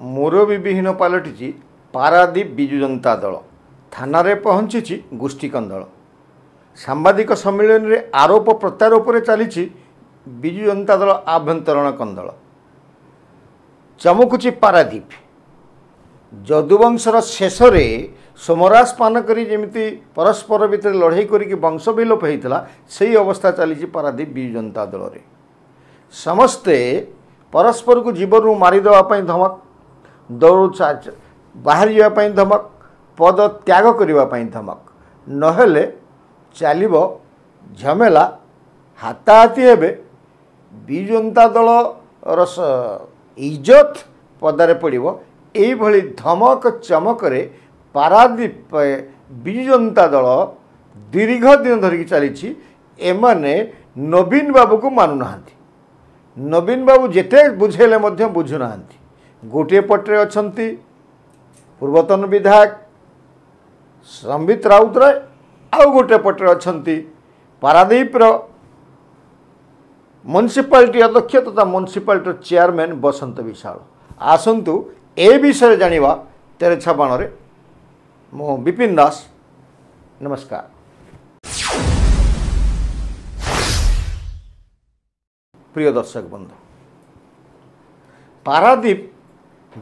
ମୁରବୀ ବିହୀନ ପାଲଟିଛି ପାରାଦୀପ ବିଜୁ ଜନତା ଦଳ ଥାନାରେ ପହଞ୍ଚିଛି ଗୋଷ୍ଠୀ କନ୍ଦଳ ସାମ୍ବାଦିକ ସମ୍ମିଳନୀରେ ଆରୋପ ପ୍ରତ୍ୟାରୋପରେ ଚାଲିଛି ବିଜୁ ଜନତା ଦଳ ଆଭ୍ୟନ୍ତରୀଣ କନ୍ଦଳ ଚମକୁଛି ପାରାଦୀପ ଯଦୁବଂଶର ଶେଷରେ ସୋମରାଜ ପାନ କରି ଯେମିତି ପରସ୍ପର ଭିତରେ ଲଢ଼େଇ କରିକି ବଂଶ ବିଲୋପ ହୋଇଥିଲା ସେହି ଅବସ୍ଥା ଚାଲିଛି ପାରାଦୀପ ବିଜୁ ଜନତା ଦଳରେ ସମସ୍ତେ ପରସ୍ପରକୁ ଜୀବନରୁ ମାରିଦେବା ପାଇଁ ଧମକ ଦୌଡ଼ ଯିବା ପାଇଁ ଧମକ ପଦ ତ୍ୟାଗ କରିବା ପାଇଁ ଧମକ ନହେଲେ ଚାଲିବ ଝମେଲା ହାତାହାତି ହେବେ ବିଜୁ ଜନତା ଦଳର ଇଜତ ପଦାରେ ପଡ଼ିବ ଏଇଭଳି ଧମକ ଚମକରେ ପାରାଦ୍ୱୀପ ବିଜୁ ଜନତା ଦଳ ଦୀର୍ଘ ଦିନ ଧରିକି ଚାଲିଛି ଏମାନେ ନବୀନ ବାବୁକୁ ମାନୁନାହାନ୍ତି ନବୀନ ବାବୁ ଯେତେ ବୁଝେଇଲେ ମଧ୍ୟ ବୁଝୁନାହାନ୍ତି ଗୋଟିଏ ପଟରେ ଅଛନ୍ତି ପୂର୍ବତନ ବିଧାୟକ ସମ୍ବିତ ରାଉତରାୟ ଆଉ ଗୋଟିଏ ପଟରେ ଅଛନ୍ତି ପାରାଦ୍ୱୀପର ମ୍ୟୁନିସିପାଲିଟି ଅଧ୍ୟକ୍ଷ ତଥା ମ୍ୟୁନିସିପାଲିଟିର ଚେୟାରମ୍ୟାନ୍ ବସନ୍ତ ବିଶାଳ ଆସନ୍ତୁ ଏ ବିଷୟରେ ଜାଣିବା ତେରେଛା ବାଣରେ ମୁଁ ବିପିନ ଦାସ ନମସ୍କାର ପ୍ରିୟ ଦର୍ଶକ ବନ୍ଧୁ ପାରାଦ୍ୱୀପ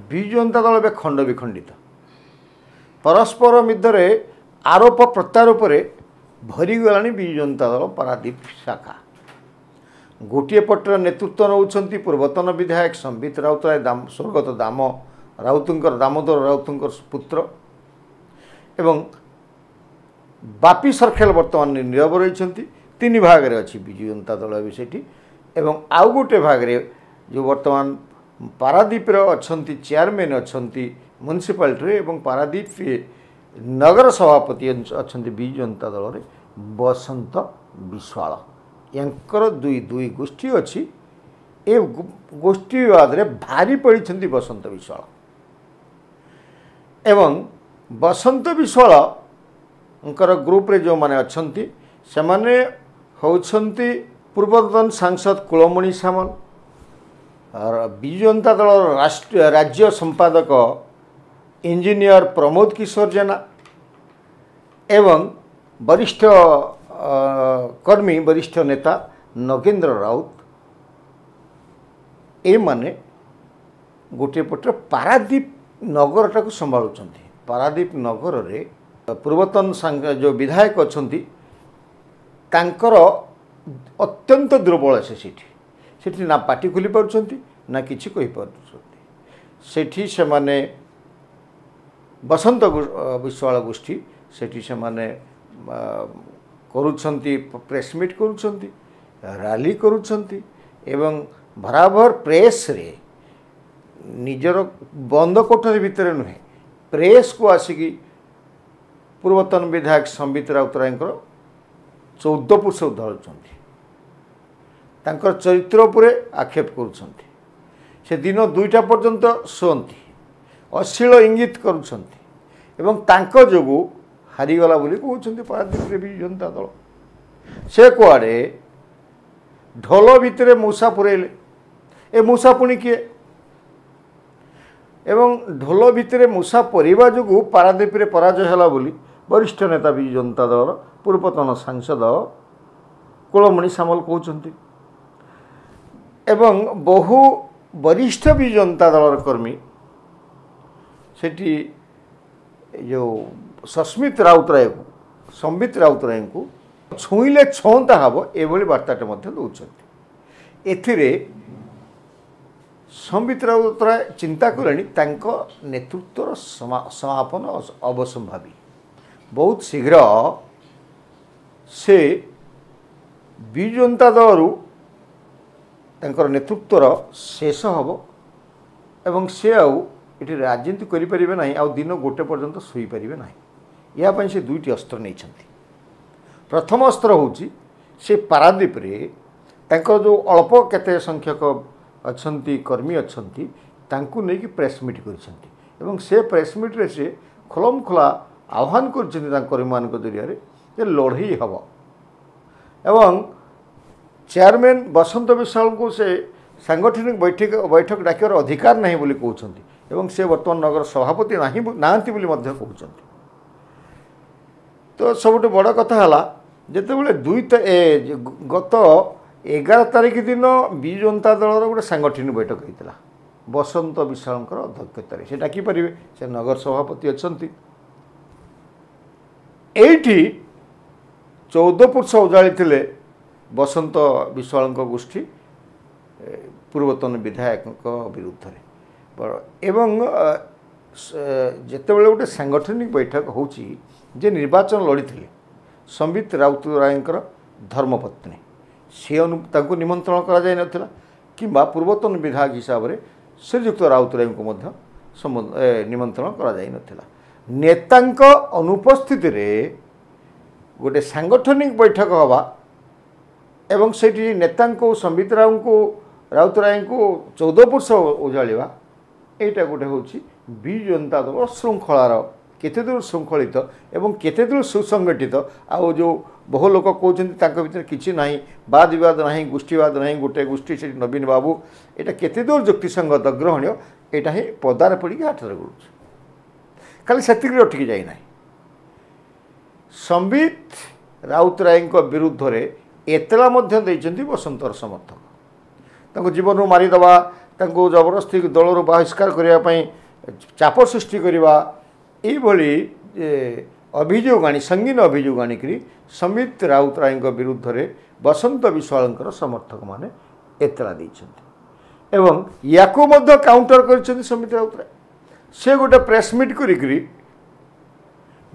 ବିଜୁ ଜନତା ଦଳ ଏବେ ଖଣ୍ଡ ବିଖଣ୍ଡିତ ପରସ୍ପର ମଧ୍ୟରେ ଆରୋପ ପ୍ରତ୍ୟାରୋପରେ ଭରିଗଲାଣି ବିଜୁ ଜନତା ଦଳ ପରାଦୀପ ଶାଖା ଗୋଟିଏ ପଟର ନେତୃତ୍ୱ ନେଉଛନ୍ତି ପୂର୍ବତନ ବିଧାୟକ ସମ୍ବିତ ରାଉତରାୟ ଦାମ ସ୍ୱର୍ଗତ ଦାମ ରାଉତଙ୍କର ଦାମୋଦର ରାଉତଙ୍କର ପୁତ୍ର ଏବଂ ବାପି ସରଖେଲ ବର୍ତ୍ତମାନ ନିରବ ରହିଛନ୍ତି ତିନି ଭାଗରେ ଅଛି ବିଜୁ ଜନତା ଦଳ ଏବେ ସେଇଠି ଏବଂ ଆଉ ଗୋଟେ ଭାଗରେ ଯେଉଁ ବର୍ତ୍ତମାନ ପାରାଦ୍ୱୀପର ଅଛନ୍ତି ଚେୟାରମ୍ୟାନ୍ ଅଛନ୍ତି ମ୍ୟୁନିସିପାଲିଟିରେ ଏବଂ ପାରାଦ୍ୱୀପ ନଗର ସଭାପତି ଅଛନ୍ତି ବିଜୁ ଜନତା ଦଳରେ ବସନ୍ତ ବିଶ୍ୱାଳ ୟାଙ୍କର ଦୁଇ ଦୁଇ ଗୋଷ୍ଠୀ ଅଛି ଏ ଗୋଷ୍ଠୀ ବିବାଦରେ ଭାରି ପଡ଼ିଛନ୍ତି ବସନ୍ତ ବିଶ୍ୱାଳ ଏବଂ ବସନ୍ତ ବିଶ୍ୱାଳଙ୍କର ଗ୍ରୁପ୍ରେ ଯେଉଁମାନେ ଅଛନ୍ତି ସେମାନେ ହେଉଛନ୍ତି ପୂର୍ବତନ ସାଂସଦ କୁଳମଣି ସାମଲ ବିଜୁ ଜନତା ଦଳର ରାଷ୍ଟ୍ରୀୟ ରାଜ୍ୟ ସମ୍ପାଦକ ଇଞ୍ଜିନିୟର ପ୍ରମୋଦ କିଶୋର ଜେନା ଏବଂ ବରିଷ୍ଠ କର୍ମୀ ବରିଷ୍ଠ ନେତା ନଗେନ୍ଦ୍ର ରାଉତ ଏମାନେ ଗୋଟିଏ ପଟେ ପାରାଦ୍ୱୀପ ନଗରଟାକୁ ସମ୍ଭାଳୁଛନ୍ତି ପାରାଦ୍ୱୀପ ନଗରରେ ପୂର୍ବତନ ସାଙ୍ଗ ଯେଉଁ ବିଧାୟକ ଅଛନ୍ତି ତାଙ୍କର ଅତ୍ୟନ୍ତ ଦୁର୍ବଳ ସେ ସେଠି ସେଠି ନା ପାଟି ଖୋଲିପାରୁଛନ୍ତି ନା କିଛି କହିପାରୁଛନ୍ତି ସେଠି ସେମାନେ ବସନ୍ତ ବିଶ୍ୱାଳ ଗୋଷ୍ଠୀ ସେଠି ସେମାନେ କରୁଛନ୍ତି ପ୍ରେସମିଟ୍ କରୁଛନ୍ତି ରାଲି କରୁଛନ୍ତି ଏବଂ ବରାବର ପ୍ରେସ୍ରେ ନିଜର ବନ୍ଦ କୋଠରୀ ଭିତରେ ନୁହେଁ ପ୍ରେସ୍କୁ ଆସିକି ପୂର୍ବତନ ବିଧାୟକ ସମ୍ବିତ ରାଉତରାୟଙ୍କର ଚଉଦ ପୃଷ୍ଠ ଧରୁଛନ୍ତି ତାଙ୍କର ଚରିତ୍ର ଉପରେ ଆକ୍ଷେପ କରୁଛନ୍ତି ସେ ଦିନ ଦୁଇଟା ପର୍ଯ୍ୟନ୍ତ ଶୁଅନ୍ତି ଅଶ୍ଳୀଳ ଇଙ୍ଗିତ କରୁଛନ୍ତି ଏବଂ ତାଙ୍କ ଯୋଗୁଁ ହାରିଗଲା ବୋଲି କହୁଛନ୍ତି ପାରାଦ୍ୱୀପରେ ବିଜୁ ଜନତା ଦଳ ସେ କୁଆଡ଼େ ଢୋଲ ଭିତରେ ମୂଷା ପୁରେଇଲେ ଏ ମୂଷା ପୁଣି କିଏ ଏବଂ ଢୋଲ ଭିତରେ ମୂଷା ପରିବା ଯୋଗୁଁ ପାରାଦ୍ୱୀପରେ ପରାଜୟ ହେଲା ବୋଲି ବରିଷ୍ଠ ନେତା ବିଜୁ ଜନତା ଦଳର ପୂର୍ବତନ ସାଂସଦ କୁଳମଣି ସାମଲ କହୁଛନ୍ତି ଏବଂ ବହୁ ବରିଷ୍ଠ ବି ଜନତା ଦଳର କର୍ମୀ ସେଠି ଯେଉଁ ସସ୍ମିତ ରାଉତରାୟକୁ ସମ୍ବିତ ରାଉତରାୟଙ୍କୁ ଛୁଇଁଲେ ଛୁଅନ୍ତା ହେବ ଏଭଳି ବାର୍ତ୍ତାଟେ ମଧ୍ୟ ଦେଉଛନ୍ତି ଏଥିରେ ସମ୍ବିତ ରାଉତରାୟ ଚିନ୍ତା କଲେଣି ତାଙ୍କ ନେତୃତ୍ୱର ସମାପନ ଅବସମ୍ଭାବୀ ବହୁତ ଶୀଘ୍ର ସେ ବିଜୁ ଜନତା ଦଳରୁ ତାଙ୍କର ନେତୃତ୍ୱର ଶେଷ ହେବ ଏବଂ ସେ ଆଉ ଏଠି ରାଜନୀତି କରିପାରିବେ ନାହିଁ ଆଉ ଦିନ ଗୋଟେ ପର୍ଯ୍ୟନ୍ତ ଶୋଇପାରିବେ ନାହିଁ ଏହା ପାଇଁ ସେ ଦୁଇଟି ଅସ୍ତ୍ର ନେଇଛନ୍ତି ପ୍ରଥମ ଅସ୍ତ୍ର ହେଉଛି ସେ ପାରାଦ୍ୱୀପରେ ତାଙ୍କର ଯେଉଁ ଅଳ୍ପ କେତେ ସଂଖ୍ୟକ ଅଛନ୍ତି କର୍ମୀ ଅଛନ୍ତି ତାଙ୍କୁ ନେଇକି ପ୍ରେସ୍ ମିଟ୍ କରିଛନ୍ତି ଏବଂ ସେ ପ୍ରେସ୍ ମିଟ୍ରେ ସେ ଖୋଲମ ଖୋଲା ଆହ୍ୱାନ କରିଛନ୍ତି ତାଙ୍କ କର୍ମୀମାନଙ୍କ ଜରିଆରେ ଯେ ଲଢ଼େଇ ହେବ ଏବଂ চেয়ারম্যান বসন্ত বিশ্বালଙ୍କୁ ସେ ସାଙ୍ଗଠନିକ ବୈଠକ ବୈଠକ ଡାକିବାର ଅଧିକାର ନାହିଁ ବୋଲି କହୁଛନ୍ତି ଏବଂ ସେ ବର୍ତ୍ତମାନ ନଗର ସଭାପତି ନାହିଁ ନାହାନ୍ତି ବୋଲି ମଧ୍ୟ କହୁଛନ୍ତି ତ ସବୁଠୁ ବଡ଼ କଥା ହେଲା ଯେତେବେଳେ ଦୁଇ ଗତ ଏଗାର ତାରିଖ ଦିନ ବିଜୁ ଜନତା ଦଳର ଗୋଟେ ସାଙ୍ଗଠନିକ ବୈଠକ ହେଇଥିଲା ବସନ୍ତ ବିଶାଳଙ୍କର ଅଧ୍ୟକ୍ଷତାରେ ସେ ଡାକିପାରିବେ ସେ ନଗର ସଭାପତି ଅଛନ୍ତି ଏଇଠି ଚଉଦ ପୁରୁଷ ଉଜାଳିଥିଲେ ବସନ୍ତ ବିଶ୍ୱାଳଙ୍କ ଗୋଷ୍ଠୀ ପୂର୍ବତନ ବିଧାୟକଙ୍କ ବିରୁଦ୍ଧରେ ଏବଂ ଯେତେବେଳେ ଗୋଟେ ସାଂଗଠନିକ ବୈଠକ ହେଉଛି ଯେ ନିର୍ବାଚନ ଲଢ଼ିଥିଲେ ସମ୍ବିତ ରାଉତରାୟଙ୍କର ଧର୍ମପତ୍ନୀ ସେ ଅନୁ ତାଙ୍କୁ ନିମନ୍ତ୍ରଣ କରାଯାଇନଥିଲା କିମ୍ବା ପୂର୍ବତନ ବିଧାୟକ ହିସାବରେ ଶ୍ରୀଯୁକ୍ତ ରାଉତରାୟଙ୍କୁ ମଧ୍ୟ ନିମନ୍ତ୍ରଣ କରାଯାଇନଥିଲା ନେତାଙ୍କ ଅନୁପସ୍ଥିତିରେ ଗୋଟେ ସାଂଗଠନିକ ବୈଠକ ହେବା ଏବଂ ସେଇଠି ନେତାଙ୍କୁ ସମ୍ବିତ ରାଓଙ୍କୁ ରାଉତରାୟଙ୍କୁ ଚଉଦ ବର୍ଷ ଉଜାଳିବା ଏଇଟା ଗୋଟେ ହେଉଛି ବିଜୁ ଜନତା ଦଳର ଶୃଙ୍ଖଳାର କେତେଦୂର ଶୃଙ୍ଖଳିତ ଏବଂ କେତେଦୂର ସୁସଙ୍ଗଠିତ ଆଉ ଯେଉଁ ବହୁ ଲୋକ କହୁଛନ୍ତି ତାଙ୍କ ଭିତରେ କିଛି ନାହିଁ ବାଦ ବିବାଦ ନାହିଁ ଗୋଷ୍ଠୀବାଦ ନାହିଁ ଗୋଟେ ଗୋଷ୍ଠୀ ସେଠି ନବୀନ ବାବୁ ଏଇଟା କେତେଦୂର ଯୁକ୍ତିସଙ୍ଗତ ଗ୍ରହଣୀୟ ଏଇଟା ହିଁ ପଦାରେ ପଡ଼ିକି ହାତରେ ଗଡ଼ୁଛି ଖାଲି ସେତିକିରେ ଅଟକି ଯାଇନାହିଁ ସମ୍ବିତ ରାଉତରାୟଙ୍କ ବିରୁଦ୍ଧରେ ଏତଲା ମଧ୍ୟ ଦେଇଛନ୍ତି ବସନ୍ତର ସମର୍ଥକ ତାଙ୍କୁ ଜୀବନରୁ ମାରିଦେବା ତାଙ୍କୁ ଜବରଦସ୍ତି ଦଳରୁ ବହିଷ୍କାର କରିବା ପାଇଁ ଚାପ ସୃଷ୍ଟି କରିବା ଏଇଭଳି ଅଭିଯୋଗ ଆଣି ସଙ୍ଗୀନ ଅଭିଯୋଗ ଆଣିକରି ସମିତ ରାଉତରାୟଙ୍କ ବିରୁଦ୍ଧରେ ବସନ୍ତ ବିଶ୍ୱାଳଙ୍କର ସମର୍ଥକମାନେ ଏତଲା ଦେଇଛନ୍ତି ଏବଂ ୟାକୁ ମଧ୍ୟ କାଉଣ୍ଟର କରିଛନ୍ତି ସମିତ ରାଉତରାୟ ସେ ଗୋଟେ ପ୍ରେସ୍ ମିଟ୍ କରିକିରି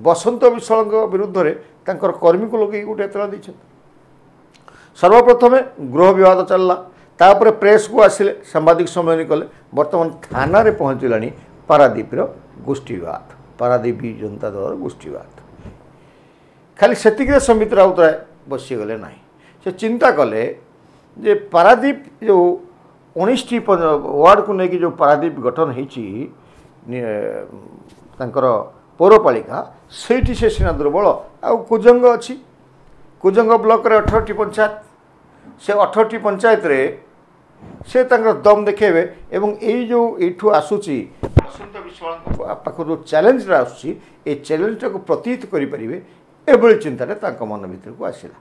ବସନ୍ତ ବିଶ୍ୱାଳଙ୍କ ବିରୁଦ୍ଧରେ ତାଙ୍କର କର୍ମୀକୁ ଲଗେଇକି ଗୋଟେ ଏତଲା ଦେଇଛନ୍ତି ସର୍ବପ୍ରଥମେ ଗୃହ ବିବାଦ ଚାଲିଲା ତାପରେ ପ୍ରେସ୍କୁ ଆସିଲେ ସାମ୍ବାଦିକ ସମ୍ମିଳନୀ କଲେ ବର୍ତ୍ତମାନ ଥାନାରେ ପହଞ୍ଚିଲାଣି ପାରାଦ୍ୱୀପର ଗୋଷ୍ଠୀ ବିବାଦ ପାରାଦ୍ୱୀପ ବିଜୁ ଜନତା ଦଳର ଗୋଷ୍ଠୀ ବିବାଦ ଖାଲି ସେତିକିରେ ସମ୍ବିତ ରାଉତରାୟ ବସିଗଲେ ନାହିଁ ସେ ଚିନ୍ତା କଲେ ଯେ ପାରାଦ୍ୱୀପ ଯେଉଁ ଉଣେଇଶଟି ୱାର୍ଡ଼କୁ ନେଇକି ଯେଉଁ ପାରାଦ୍ୱୀପ ଗଠନ ହୋଇଛି ତାଙ୍କର ପୌରପାଳିକା ସେଇଠି ସେ ସିନା ଦୁର୍ବଳ ଆଉ କୁଜଙ୍ଗ ଅଛି କୁଜଙ୍ଗ ବ୍ଲକରେ ଅଠରଟି ପଞ୍ଚାୟତ ସେ ଅଠରଟି ପଞ୍ଚାୟତରେ ସେ ତାଙ୍କର ଦମ୍ ଦେଖେଇବେ ଏବଂ ଏଇ ଯେଉଁ ଏଇଠୁ ଆସୁଛି ବସନ୍ତ ବିଶ୍ୱାଳଙ୍କ ପାଖରୁ ଯେଉଁ ଚ୍ୟାଲେଞ୍ଜଟା ଆସୁଛି ଏ ଚ୍ୟାଲେଞ୍ଜଟାକୁ ପ୍ରତିହିତ କରିପାରିବେ ଏଭଳି ଚିନ୍ତାରେ ତାଙ୍କ ମନ ଭିତରକୁ ଆସିଲା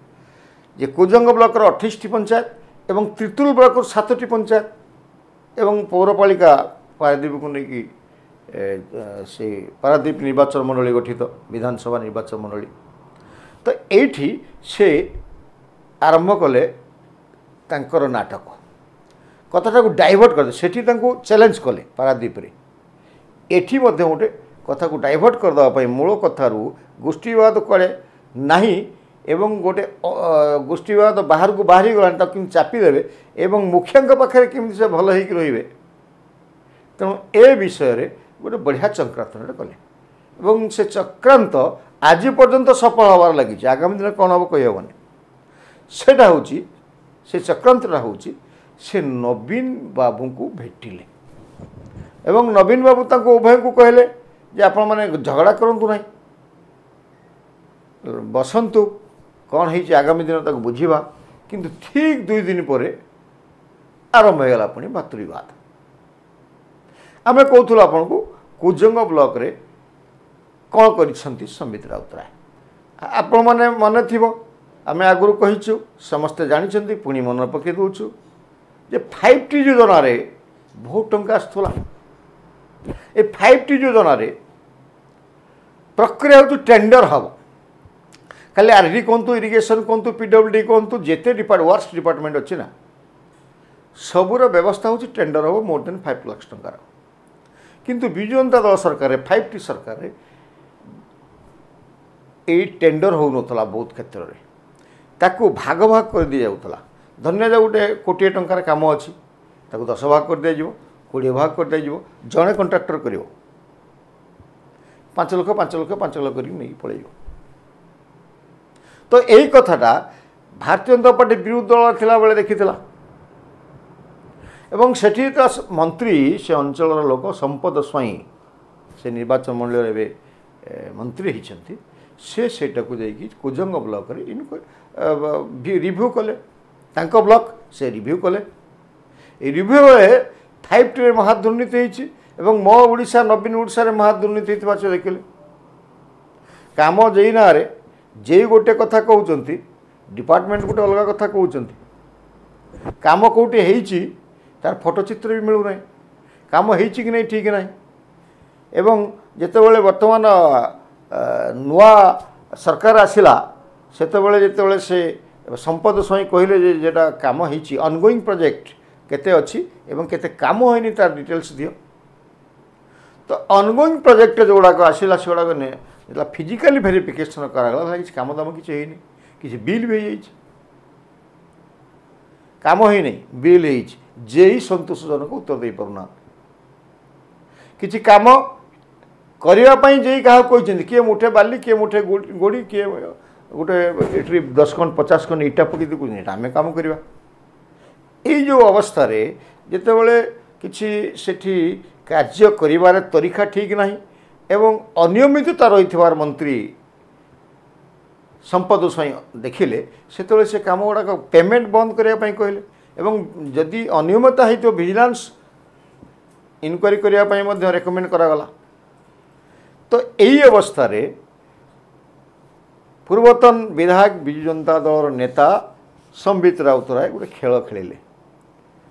ଯେ କୁଜଙ୍ଗ ବ୍ଲକର ଅଠେଇଶଟି ପଞ୍ଚାୟତ ଏବଂ ତ୍ରିତୁଲ ବ୍ଲକର ସାତଟି ପଞ୍ଚାୟତ ଏବଂ ପୌରପାଳିକା ପାରାଦ୍ୱୀପକୁ ନେଇକି ସେ ପାରାଦ୍ୱୀପ ନିର୍ବାଚନ ମଣ୍ଡଳୀ ଗଠିତ ବିଧାନସଭା ନିର୍ବାଚନ ମଣ୍ଡଳୀ ତ ଏଇଠି ସେ ଆରମ୍ଭ କଲେ ତାଙ୍କର ନାଟକ କଥାଟାକୁ ଡାଇଭର୍ଟ କରିଦେଲେ ସେଠି ତାଙ୍କୁ ଚ୍ୟାଲେଞ୍ଜ କଲେ ପାରାଦ୍ୱୀପରେ ଏଠି ମଧ୍ୟ ଗୋଟେ କଥାକୁ ଡାଇଭର୍ଟ କରିଦେବା ପାଇଁ ମୂଳ କଥାରୁ ଗୋଷ୍ଠୀବାଦ କଳେ ନାହିଁ ଏବଂ ଗୋଟେ ଗୋଷ୍ଠୀବାଦ ବାହାରକୁ ବାହାରିଗଲାଣି ତାକୁ କେମିତି ଚାପିଦେବେ ଏବଂ ମୁଖିଆଙ୍କ ପାଖରେ କେମିତି ସେ ଭଲ ହେଇକି ରହିବେ ତେଣୁ ଏ ବିଷୟରେ ଗୋଟେ ବଢ଼ିଆ ଚକ୍ରାନ୍ତଟେ କଲେ ଏବଂ ସେ ଚକ୍ରାନ୍ତ ଆଜି ପର୍ଯ୍ୟନ୍ତ ସଫଳ ହେବାର ଲାଗିଛି ଆଗାମୀ ଦିନରେ କ'ଣ ହେବ କହିହେବନି ସେଇଟା ହେଉଛି ସେ ଚକ୍ରାନ୍ତଟା ହେଉଛି ସେ ନବୀନ ବାବୁଙ୍କୁ ଭେଟିଲେ ଏବଂ ନବୀନ ବାବୁ ତାଙ୍କୁ ଉଭୟଙ୍କୁ କହିଲେ ଯେ ଆପଣମାନେ ଝଗଡ଼ା କରନ୍ତୁ ନାହିଁ ବସନ୍ତୁ କ'ଣ ହେଇଛି ଆଗାମୀ ଦିନ ତାକୁ ବୁଝିବା କିନ୍ତୁ ଠିକ୍ ଦୁଇ ଦିନ ପରେ ଆରମ୍ଭ ହୋଇଗଲା ପୁଣି ଭାତୃବାଦ ଆମେ କହୁଥିଲୁ ଆପଣଙ୍କୁ କୁଜଙ୍ଗ ବ୍ଲକରେ କ'ଣ କରିଛନ୍ତି ସମିତ ରାଉତରାୟ ଆପଣମାନେ ମନେଥିବ ଆମେ ଆଗରୁ କହିଛୁ ସମସ୍ତେ ଜାଣିଛନ୍ତି ପୁଣି ମନେ ପକାଇ ଦେଉଛୁ ଯେ ଫାଇଭ୍ ଟି ଯୋଜନାରେ ବହୁତ ଟଙ୍କା ଆସୁଥିଲା ଏ ଫାଇଭ୍ ଟି ଯୋଜନାରେ ପ୍ରକ୍ରିୟା ହେଉଛି ଟେଣ୍ଡର ହେବ ଖାଲି ଆର୍ ଡି କୁହନ୍ତୁ ଇରିଗେସନ୍ କୁହନ୍ତୁ ପିଡବ୍ଲୁ ଡି କୁହନ୍ତୁ ଯେତେ ଡିପାର୍ଟ ୱାର୍କସ ଡିପାର୍ଟମେଣ୍ଟ ଅଛି ନା ସବୁର ବ୍ୟବସ୍ଥା ହେଉଛି ଟେଣ୍ଡର ହେବ ମୋର ଦେନ୍ ଫାଇଭ୍ ଲକ୍ଷ ଟଙ୍କାର କିନ୍ତୁ ବିଜୁ ଜନତା ଦଳ ସରକାରରେ ଫାଇଭ୍ ଟି ସରକାରରେ ଏଇ ଟେଣ୍ଡର ହେଉନଥିଲା ବହୁତ କ୍ଷେତ୍ରରେ ତାକୁ ଭାଗ ଭାଗ କରି ଦିଆଯାଉଥିଲା ଧନ୍ୟବାଦ ଗୋଟେ କୋଟିଏ ଟଙ୍କାର କାମ ଅଛି ତାକୁ ଦଶ ଭାଗ କରିଦିଆଯିବ କୋଡ଼ିଏ ଭାଗ କରିଦିଆଯିବ ଜଣେ କଣ୍ଟ୍ରାକ୍ଟର କରିବ ପାଞ୍ଚ ଲକ୍ଷ ପାଞ୍ଚ ଲକ୍ଷ ପାଞ୍ଚ ଲକ୍ଷ କରିକି ନେଇକି ପଳାଇବ ତ ଏଇ କଥାଟା ଭାରତୀୟ ଜନତା ପାର୍ଟି ବିରୋଧୀ ଦଳ ଥିଲାବେଳେ ଦେଖିଥିଲା ଏବଂ ସେଠି ତା ମନ୍ତ୍ରୀ ସେ ଅଞ୍ଚଳର ଲୋକ ସମ୍ପଦ ସ୍ୱାଇଁ ସେ ନିର୍ବାଚନ ମଣ୍ଡଳୀରେ ଏବେ ମନ୍ତ୍ରୀ ହୋଇଛନ୍ତି ସେ ସେଇଟାକୁ ଯାଇକି କୁଜଙ୍ଗ ବ୍ଲକରେ ରିଭ୍ୟୁ କଲେ ତାଙ୍କ ବ୍ଲକ୍ ସେ ରିଭ୍ୟୁ କଲେ ଏ ରିଭ୍ୟୁ ବେଳେ ଫାଇଭ୍ ଟିରେ ମହାଦୁର୍ନୀତି ହେଇଛି ଏବଂ ମୋ ଓଡ଼ିଶା ନବୀନ ଓଡ଼ିଶାରେ ମହାଦୁର୍ନୀତି ହେଇଥିବା ସେ ଦେଖିଲେ କାମ ଯେଇ ନାଁରେ ଯେଇ ଗୋଟେ କଥା କହୁଛନ୍ତି ଡିପାର୍ଟମେଣ୍ଟ ଗୋଟେ ଅଲଗା କଥା କହୁଛନ୍ତି କାମ କେଉଁଠି ହେଇଛି ତାର ଫଟୋଚିତ୍ର ବି ମିଳୁନାହିଁ କାମ ହେଇଛି କି ନାହିଁ ଠିକ୍ ନାହିଁ ଏବଂ ଯେତେବେଳେ ବର୍ତ୍ତମାନ ନୂଆ ସରକାର ଆସିଲା ସେତେବେଳେ ଯେତେବେଳେ ସେ ସମ୍ପଦ ସ୍ୱାଇଁ କହିଲେ ଯେ ଯେଉଁଟା କାମ ହେଇଛି ଅନଗୋଇଂ ପ୍ରୋଜେକ୍ଟ କେତେ ଅଛି ଏବଂ କେତେ କାମ ହୋଇନି ତାର ଡିଟେଲ୍ସ ଦିଅ ତ ଅନ୍ଗୋଇଙ୍ଗ୍ ପ୍ରୋଜେକ୍ଟ ଯେଉଁଗୁଡ଼ାକ ଆସିଲା ସେଗୁଡ଼ାକ ଯେତେବେଳେ ଫିଜିକାଲି ଭେରିଫିକେସନ୍ କରାଗଲା ଭାଇ କିଛି ଦାମ କିଛି ହେଇନି କିଛି ବିଲ୍ ବି ହେଇଯାଇଛି କାମ ହେଇନି ବିଲ୍ ହେଇଛି ହିଁ ସନ୍ତୋଷଜନକ ଉତ୍ତର ଦେଇପାରୁନାହାନ୍ତି କିଛି କାମ करने जी क्या कहते किए मुठे बाली किए मुठे गोड़ी किए गोटे दस खन पचास खन ईटा पक आम कम करवा यो अवस्था जोबले कि कार्य कर तरीका ठीक ना एवं अनियमितता रही थार मंत्री संपद स्वयं देखिले से कम गुड़ाक पेमेंट बंद करने कहले एवं जदि अनियमितता है तो भिजिलांस इनक्वारी करने रेकमेंड करा गला ତ ଏଇ ଅବସ୍ଥାରେ ପୂର୍ବତନ ବିଧାୟକ ବିଜୁ ଜନତା ଦଳର ନେତା ସମ୍ବିତ ରାଉତରାୟ ଗୋଟେ ଖେଳ ଖେଳିଲେ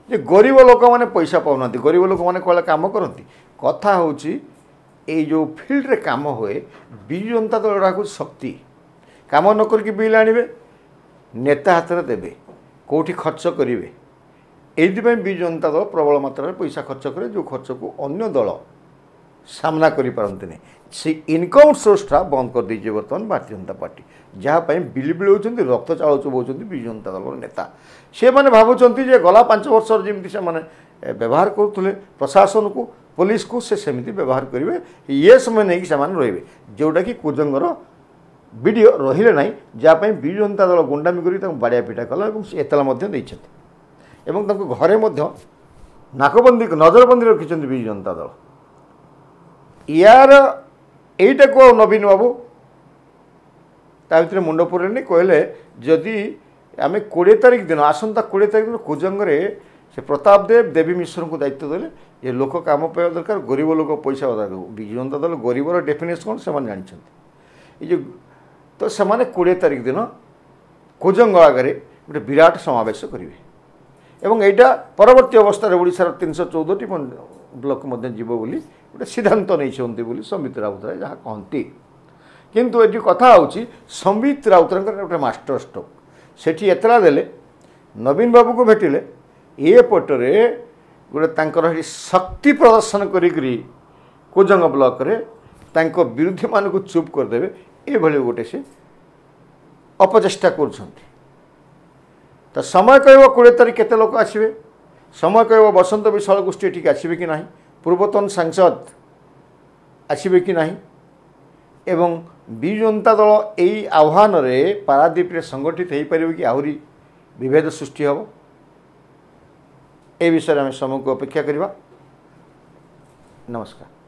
ଯେ ଗରିବ ଲୋକମାନେ ପଇସା ପାଉନାହାନ୍ତି ଗରିବ ଲୋକମାନେ କହିଲେ କାମ କରନ୍ତି କଥା ହେଉଛି ଏଇ ଯେଉଁ ଫିଲ୍ଡରେ କାମ ହୁଏ ବିଜୁ ଜନତା ଦଳ ଗୁଡ଼ାକ ଶକ୍ତି କାମ ନ କରିକି ବିଲ୍ ଆଣିବେ ନେତା ହାତରେ ଦେବେ କେଉଁଠି ଖର୍ଚ୍ଚ କରିବେ ଏଇଥିପାଇଁ ବିଜୁ ଜନତା ଦଳ ପ୍ରବଳ ମାତ୍ରାରେ ପଇସା ଖର୍ଚ୍ଚ କରେ ଯେଉଁ ଖର୍ଚ୍ଚକୁ ଅନ୍ୟ ଦଳ ସାମ୍ନା କରିପାରନ୍ତିନି ସେ ଇନକମ୍ ସୋର୍ସଟା ବନ୍ଦ କରିଦେଇଛି ବର୍ତ୍ତମାନ ଭାରତୀୟ ଜନତା ପାର୍ଟି ଯାହା ପାଇଁ ବିଲିବିଳି ହେଉଛନ୍ତି ରକ୍ତ ଚାଳ ହେଉଛନ୍ତି ବିଜୁ ଜନତା ଦଳର ନେତା ସେମାନେ ଭାବୁଛନ୍ତି ଯେ ଗଲା ପାଞ୍ଚ ବର୍ଷର ଯେମିତି ସେମାନେ ବ୍ୟବହାର କରୁଥିଲେ ପ୍ରଶାସନକୁ ପୋଲିସକୁ ସେ ସେମିତି ବ୍ୟବହାର କରିବେ ଇଏ ସମୟ ନେଇକି ସେମାନେ ରହିବେ ଯେଉଁଟାକି କୁଜଙ୍ଗର ଭିଡ଼ିଓ ରହିଲେ ନାହିଁ ଯାହା ପାଇଁ ବିଜୁ ଜନତା ଦଳ ଗୁଣ୍ଡାମି କରି ତାଙ୍କୁ ବାଡ଼ିଆ ପିଟା କଲା ଏବଂ ସେ ଏତଲା ମଧ୍ୟ ଦେଇଛନ୍ତି ଏବଂ ତାଙ୍କ ଘରେ ମଧ୍ୟ ନାକବନ୍ଦୀ ନଜରବନ୍ଦୀ ରଖିଛନ୍ତି ବିଜୁ ଜନତା ଦଳ ইয়ার এইটাକୁ ଆଉ ନବୀନ ବାବୁ ତା ଭିତରେ ମୁଣ୍ଡ ପୁରେଇଲେନି କହିଲେ ଯଦି ଆମେ କୋଡ଼ିଏ ତାରିଖ ଦିନ ଆସନ୍ତା କୋଡ଼ିଏ ତାରିଖ ଦିନ କୁଜଙ୍ଗରେ ସେ ପ୍ରତାପ ଦେବ ଦେବୀ ମିଶ୍ରଙ୍କୁ ଦାୟିତ୍ୱ ଦେଲେ ଏ ଲୋକ କାମ ପାଇବା ଦରକାର ଗରିବ ଲୋକ ପଇସା ବିଜୁ ଜନତା ଦଳ ଗରିବର ଡେଫିନେସନ୍ କ'ଣ ସେମାନେ ଜାଣିଛନ୍ତି ଏ ଯେଉଁ ତ ସେମାନେ କୋଡ଼ିଏ ତାରିଖ ଦିନ କୁଜଙ୍ଗ ଆଗରେ ଗୋଟେ ବିରାଟ ସମାବେଶ କରିବେ ଏବଂ ଏଇଟା ପରବର୍ତ୍ତୀ ଅବସ୍ଥାରେ ଓଡ଼ିଶାର ତିନିଶହ ଚଉଦଟି ବ୍ଲକ୍ ମଧ୍ୟ ଯିବ ବୋଲି ଗୋଟେ ସିଦ୍ଧାନ୍ତ ନେଇଛନ୍ତି ବୋଲି ସମ୍ବିତ ରାଉତରାୟ ଯାହା କହନ୍ତି କିନ୍ତୁ ଏଠି କଥା ହେଉଛି ସମ୍ବିତ ରାଉତରାୟଙ୍କର ଗୋଟେ ମାଷ୍ଟର ଷ୍ଟୋକ୍ ସେଠି ଏତଲା ଦେଲେ ନବୀନ ବାବୁଙ୍କୁ ଭେଟିଲେ ଏ ପଟରେ ଗୋଟେ ତାଙ୍କର ସେଠି ଶକ୍ତି ପ୍ରଦର୍ଶନ କରିକିରି କୋଜଙ୍ଗ ବ୍ଲକରେ ତାଙ୍କ ବିରୁଦ୍ଧମାନଙ୍କୁ ଚୁପ୍ କରିଦେବେ ଏଭଳି ଗୋଟେ ସେ ଅପଚେଷ୍ଟା କରୁଛନ୍ତି ତ ସମୟ କହିବ କୋଡ଼ିଏ ତାରିଖ କେତେ ଲୋକ ଆସିବେ ସମୟ କହିବ ବସନ୍ତ ବିଶାଳ ଗୋଷ୍ଠୀ ଏଠିକି ଆସିବେ କି ନାହିଁ ପୂର୍ବତନ ସାଂସଦ ଆସିବେ କି ନାହିଁ ଏବଂ ବିଜୁ ଜନତା ଦଳ ଏହି ଆହ୍ୱାନରେ ପାରାଦ୍ୱୀପରେ ସଂଗଠିତ ହୋଇପାରିବ କି ଆହୁରି ବିଭେଦ ସୃଷ୍ଟି ହେବ ଏ ବିଷୟରେ ଆମେ ସମୟକୁ ଅପେକ୍ଷା କରିବା ନମସ୍କାର